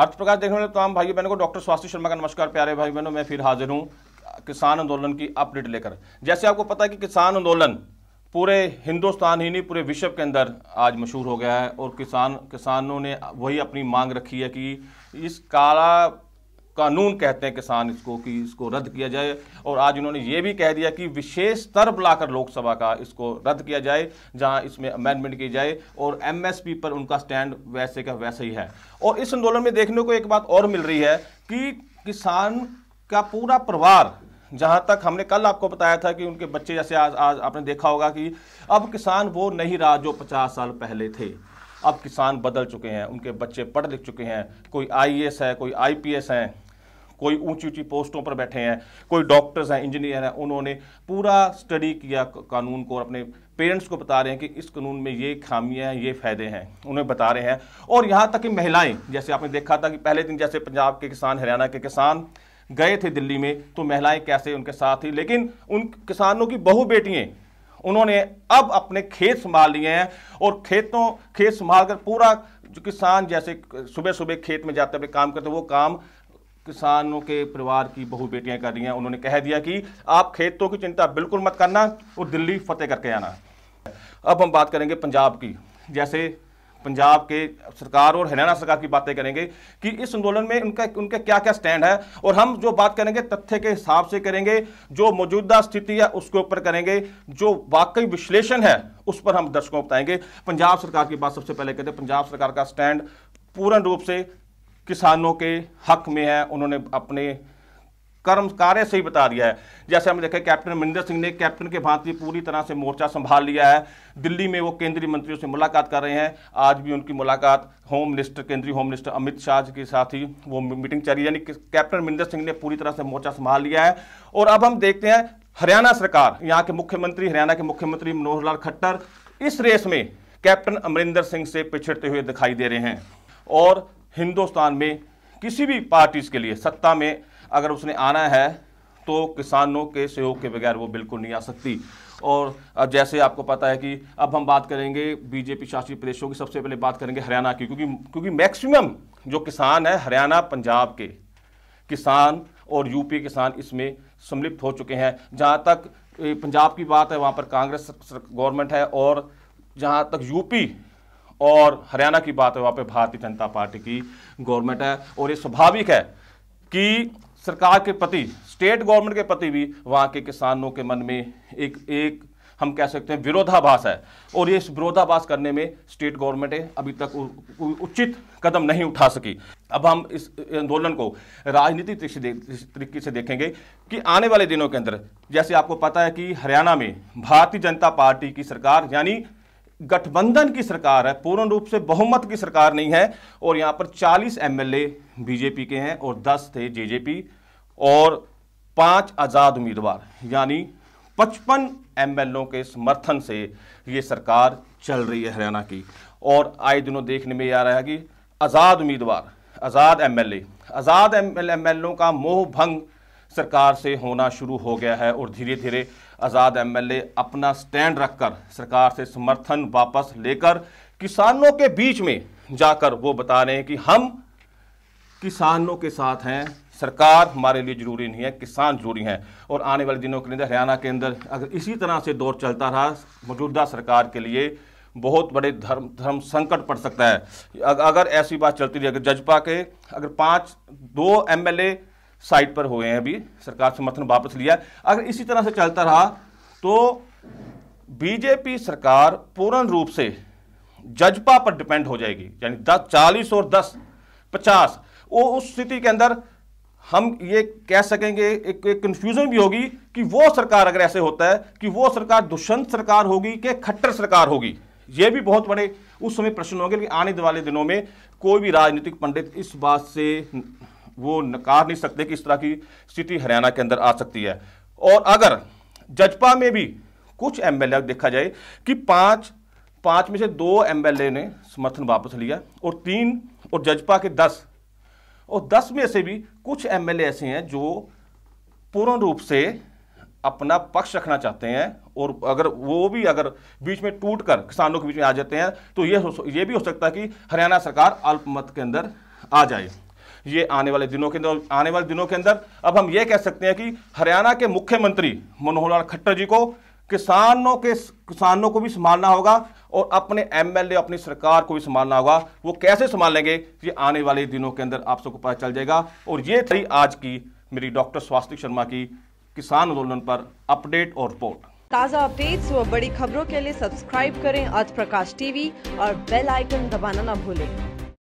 अर्थ प्रकाश देखने वाले तमाम भाई बहनों को डॉक्टर स्वास्थ्य शर्मा का नमस्कार प्यारे भाई बहनों मैं फिर हाजिर हूँ किसान आंदोलन की अपडेट लेकर जैसे आपको पता है कि किसान आंदोलन पूरे हिंदुस्तान ही नहीं पूरे विश्व के अंदर आज मशहूर हो गया है और किसान किसानों ने वही अपनी मांग रखी है कि इस काला कानून कहते हैं किसान इसको कि इसको रद्द किया जाए और आज उन्होंने ये भी कह दिया कि विशेष स्तर बुलाकर लोकसभा का इसको रद्द किया जाए जहां इसमें अमेंडमेंट की जाए और एमएसपी पर उनका स्टैंड वैसे का वैसे ही है और इस आंदोलन में देखने को एक बात और मिल रही है कि किसान का पूरा परिवार जहाँ तक हमने कल आपको बताया था कि उनके बच्चे जैसे आज आज आपने देखा होगा कि अब किसान वो नहीं रहा जो पचास साल पहले थे अब किसान बदल चुके हैं उनके बच्चे पढ़ लिख चुके हैं कोई आईएएस है कोई आईपीएस हैं कोई ऊंची ऊंची पोस्टों पर बैठे हैं कोई डॉक्टर्स हैं इंजीनियर हैं उन्होंने पूरा स्टडी किया कानून को और अपने पेरेंट्स को बता रहे हैं कि इस कानून में ये खामियां हैं ये फ़ायदे हैं उन्हें बता रहे हैं और यहाँ तक कि महिलाएं जैसे आपने देखा था कि पहले दिन जैसे पंजाब के किसान हरियाणा के किसान गए थे दिल्ली में तो महिलाएं कैसे उनके साथ थी लेकिन उन किसानों की बहु बेटियाँ उन्होंने अब अपने खेत संभाल लिए हैं और खेतों खेत संभाल कर पूरा जो किसान जैसे सुबह सुबह खेत में जाते अपने काम करते वो काम किसानों के परिवार की बहु बेटियां कर रही हैं उन्होंने कह दिया कि आप खेतों की चिंता बिल्कुल मत करना और दिल्ली फतेह करके आना अब हम बात करेंगे पंजाब की जैसे पंजाब के सरकार और हरियाणा सरकार की बातें करेंगे कि इस आंदोलन में उनका उनका क्या क्या स्टैंड है और हम जो बात करेंगे तथ्य के हिसाब से करेंगे जो मौजूदा स्थिति है उसके ऊपर करेंगे जो वाकई विश्लेषण है उस पर हम दर्शकों को बताएंगे पंजाब सरकार की बात सबसे पहले कहते हैं पंजाब सरकार का स्टैंड पूर्ण रूप से किसानों के हक में है उन्होंने अपने कर्म कार्य से ही बता दिया है जैसे हमने देखा कैप्टन अमरिंदर सिंह ने कैप्टन के भांति पूरी तरह से मोर्चा संभाल लिया है दिल्ली में वो केंद्रीय मंत्रियों से मुलाकात कर रहे हैं आज भी उनकी मुलाकात होम मिनिस्टर केंद्रीय होम मिनिस्टर अमित शाह के साथ ही वो मीटिंग चल रही है यानी कैप्टन अमरिंदर सिंह ने पूरी तरह से मोर्चा संभाल लिया है और अब हम देखते हैं हरियाणा सरकार यहाँ के मुख्यमंत्री हरियाणा के मुख्यमंत्री मनोहर लाल खट्टर इस रेस में कैप्टन अमरिंदर सिंह से पिछड़ते हुए दिखाई दे रहे हैं और हिंदुस्तान में किसी भी पार्टीज के लिए सत्ता में अगर उसने आना है तो किसानों के सहयोग के बगैर वो बिल्कुल नहीं आ सकती और जैसे आपको पता है कि अब हम बात करेंगे बीजेपी शासित प्रदेशों की सबसे पहले बात करेंगे हरियाणा की क्योंकि क्योंकि मैक्सिमम जो किसान है हरियाणा पंजाब के किसान और यूपी किसान इसमें सम्मिलित हो चुके हैं जहाँ तक पंजाब की बात है वहाँ पर कांग्रेस गवर्नमेंट है और जहाँ तक यूपी और हरियाणा की बात है वहाँ पे भारतीय जनता पार्टी की गवर्नमेंट है और ये स्वाभाविक है कि सरकार के प्रति स्टेट गवर्नमेंट के प्रति भी वहाँ के किसानों के मन में एक एक हम कह सकते हैं विरोधाभास है और ये विरोधाभास करने में स्टेट गवर्नमेंटें अभी तक उचित कदम नहीं उठा सकी अब हम इस आंदोलन को राजनीतिक तरीके से देखेंगे कि आने वाले दिनों के अंदर जैसे आपको पता है कि हरियाणा में भारतीय जनता पार्टी की सरकार यानी गठबंधन की सरकार है पूर्ण रूप से बहुमत की सरकार नहीं है और यहां पर 40 एमएलए बीजेपी के हैं और 10 थे जेजेपी और पांच आज़ाद उम्मीदवार यानी 55 एमएलओं के समर्थन से ये सरकार चल रही है हरियाणा की और आए दिनों देखने में आ रहा है कि आज़ाद उम्मीदवार आज़ाद एमएलए आज़ाद एमएलओं का मोह भंग सरकार से होना शुरू हो गया है और धीरे धीरे आज़ाद एमएलए अपना स्टैंड रखकर सरकार से समर्थन वापस लेकर किसानों के बीच में जाकर वो बता रहे हैं कि हम किसानों के साथ हैं सरकार हमारे लिए ज़रूरी नहीं है किसान ज़रूरी हैं और आने वाले दिनों के अंदर हरियाणा के अंदर अगर इसी तरह से दौर चलता रहा मौजूदा सरकार के लिए बहुत बड़े धर्म धर्म संकट पड़ सकता है अगर ऐसी बात चलती रही अगर जजपा के अगर पाँच दो एमएलए साइट पर हुए हैं अभी सरकार समर्थन वापस लिया अगर इसी तरह से चलता रहा तो बीजेपी सरकार पूर्ण रूप से जजपा पर डिपेंड हो जाएगी यानी दस चालीस और दस पचास वो उस स्थिति के अंदर हम ये कह सकेंगे एक, एक कंफ्यूजन भी होगी कि वो सरकार अगर ऐसे होता है कि वो सरकार दुष्यंत सरकार होगी कि खट्टर सरकार होगी ये भी बहुत बड़े उस समय प्रश्न होंगे लेकिन आने वाले दिनों में कोई भी राजनीतिक पंडित इस बात से वो नकार नहीं सकते कि इस तरह की स्थिति हरियाणा के अंदर आ सकती है और अगर जजपा में भी कुछ एम देखा जाए कि पाँच पाँच में से दो एम ने समर्थन वापस लिया और तीन और जजपा के दस और दस में से भी कुछ एम ऐसे हैं जो पूर्ण रूप से अपना पक्ष रखना चाहते हैं और अगर वो भी अगर बीच में टूट कर किसानों के बीच में आ जाते हैं तो ये ये भी हो सकता है कि हरियाणा सरकार अल्पमत के अंदर आ जाए ये आने वाले दिनों के अंदर आने वाले दिनों के अंदर अब हम ये कह सकते हैं कि हरियाणा के मुख्यमंत्री मनोहर लाल खट्टर जी को किसानों के किसानों को भी संभालना होगा और अपने एमएलए अपनी सरकार को भी संभालना होगा वो कैसे संभालेंगे ये आने वाले दिनों के अंदर आप सबको पता चल जाएगा और ये थी आज की मेरी डॉक्टर स्वास्तिक शर्मा की किसान आंदोलन पर अपडेट और रिपोर्ट ताज़ा अपडेट्स व बड़ी खबरों के लिए सब्सक्राइब करें आज प्रकाश टीवी और बेल आइकन दबाना न भूलें